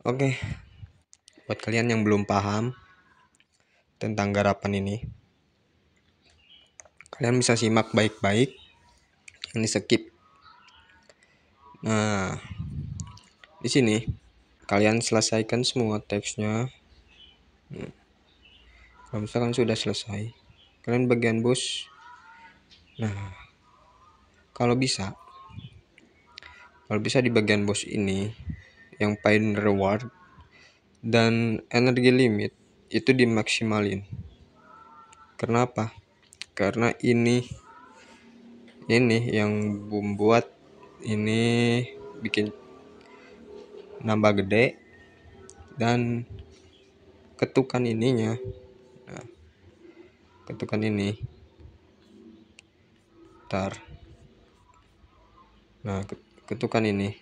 Oke, okay. buat kalian yang belum paham tentang garapan ini, kalian bisa simak baik-baik, ini skip. Nah, di sini kalian selesaikan semua teksnya. Hmm. Kalau misalkan sudah selesai, kalian bagian bus. Nah, kalau bisa, kalau bisa di bagian bos ini yang pain reward dan energi limit itu dimaksimalin. Kenapa? Karena ini ini yang membuat ini bikin nambah gede dan ketukan ininya nah, ketukan ini tar nah ketukan ini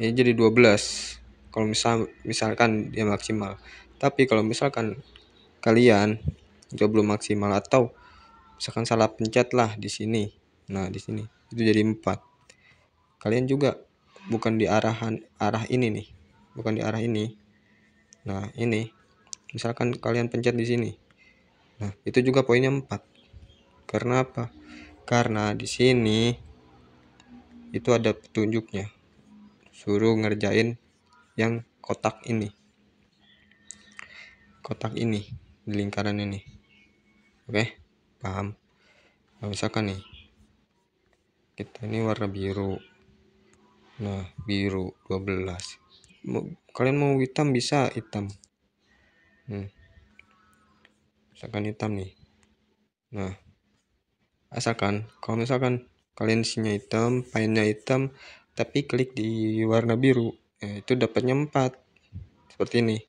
ini jadi 12 kalau misal misalkan dia maksimal tapi kalau misalkan kalian itu belum maksimal atau misalkan salah pencet lah di sini nah di sini itu jadi 4 kalian juga bukan di arahan arah ini nih bukan di arah ini nah ini misalkan kalian pencet di sini nah itu juga poinnya 4 karena apa karena di sini itu ada petunjuknya suruh ngerjain yang kotak ini kotak ini di lingkaran ini oke paham nah misalkan nih kita ini warna biru nah biru 12 kalian mau hitam bisa hitam hmm. misalkan hitam nih nah asalkan kalau misalkan kalian isinya hitam painnya hitam tapi klik di warna biru nah, itu dapatnya 4 seperti ini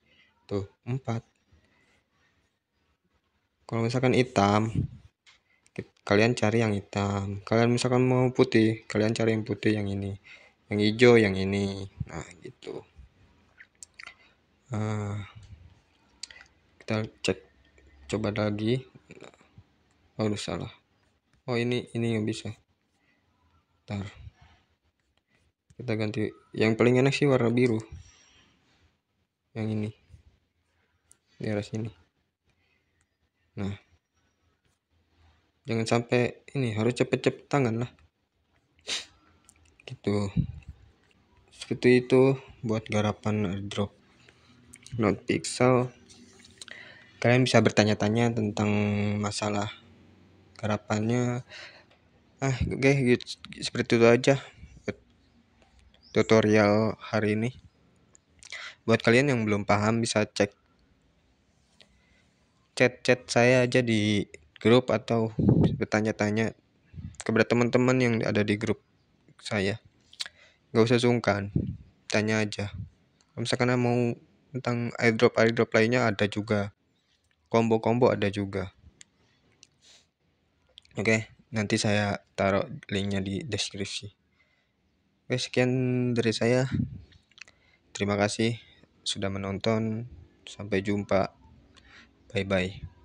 tuh 4 kalau misalkan hitam kalian cari yang hitam kalian misalkan mau putih kalian cari yang putih yang ini yang hijau yang ini nah gitu nah, kita cek coba lagi nah, oh udah salah oh ini ini yang bisa ntar kita ganti yang paling enak sih warna biru yang ini di atas sini nah jangan sampai ini harus cepet-cepet tangan lah gitu seperti itu buat garapan drop not pixel kalian bisa bertanya-tanya tentang masalah garapannya ah oke okay, gitu, seperti itu aja tutorial hari ini. Buat kalian yang belum paham bisa cek chat-chat saya aja di grup atau bertanya-tanya kepada teman-teman yang ada di grup saya. Gak usah sungkan, tanya aja. Kalau misalkan mau tentang airdrop airdrop lainnya ada juga. Combo-combo ada juga. Oke, nanti saya taruh linknya di deskripsi. Oke, sekian dari saya. Terima kasih sudah menonton. Sampai jumpa. Bye bye.